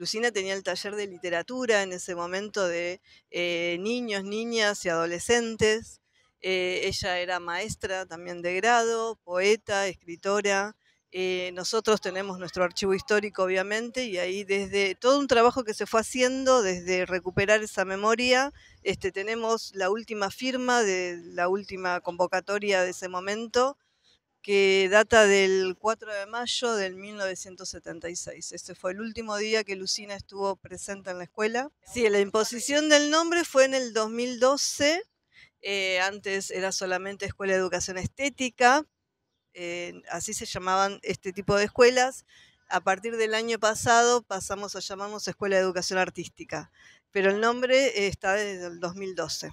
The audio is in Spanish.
Lucina tenía el taller de literatura en ese momento de eh, niños, niñas y adolescentes. Eh, ella era maestra también de grado, poeta, escritora. Eh, nosotros tenemos nuestro archivo histórico, obviamente, y ahí desde todo un trabajo que se fue haciendo, desde recuperar esa memoria, este, tenemos la última firma de la última convocatoria de ese momento, que data del 4 de mayo del 1976. Este fue el último día que Lucina estuvo presente en la escuela. Sí, la imposición del nombre fue en el 2012. Eh, antes era solamente Escuela de Educación Estética, eh, así se llamaban este tipo de escuelas. A partir del año pasado pasamos a llamarnos Escuela de Educación Artística, pero el nombre está desde el 2012.